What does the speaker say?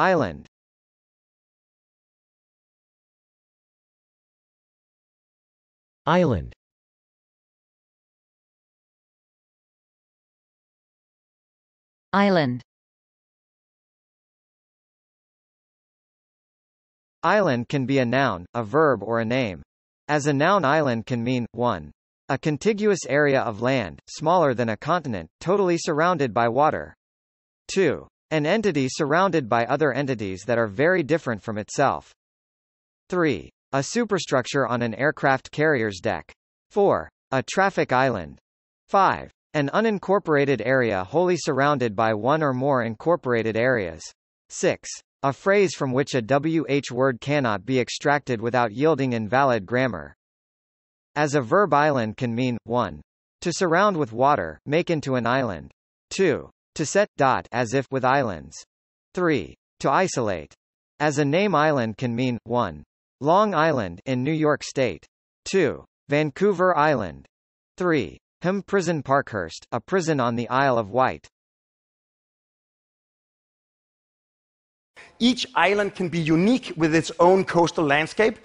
Island Island Island Island can be a noun, a verb or a name. As a noun island can mean, 1. A contiguous area of land, smaller than a continent, totally surrounded by water. 2. An entity surrounded by other entities that are very different from itself. 3. A superstructure on an aircraft carrier's deck. 4. A traffic island. 5. An unincorporated area wholly surrounded by one or more incorporated areas. 6. A phrase from which a WH word cannot be extracted without yielding invalid grammar. As a verb island can mean, 1. To surround with water, make into an island. 2. To set dot as if with islands. 3. To isolate. As a name island can mean, 1. Long Island in New York State. 2. Vancouver Island. 3. Hem Prison Parkhurst, a prison on the Isle of Wight. Each island can be unique with its own coastal landscape,